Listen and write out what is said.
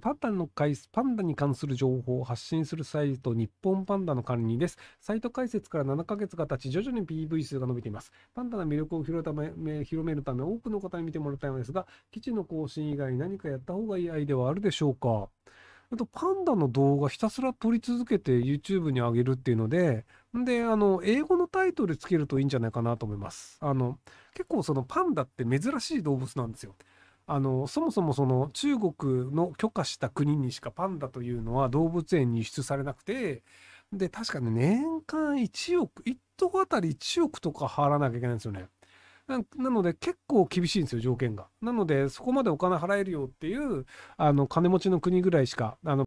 パンダの回パンダに関する情報を発信するサイト、日本パンダの管理です。サイト開設から7ヶ月が経ち、徐々に PV 数が伸びています。パンダの魅力を広めるため、多くの方に見てもらいたいのですが、基地の更新以外に何かやった方がいいアイデアはあるでしょうかあと、パンダの動画ひたすら撮り続けて YouTube に上げるっていうので、で、あの、英語のタイトルつけるといいんじゃないかなと思います。あの、結構そのパンダって珍しい動物なんですよ。あのそもそもその中国の許可した国にしかパンダというのは動物園に輸出されなくてで確かね年間1億1頭あたり1億とか払わなきゃいけないんですよね。ななので結構厳しいんですよ条件が。なのでそこまでお金払えるよっていうあの金持ちの国ぐらいしかあの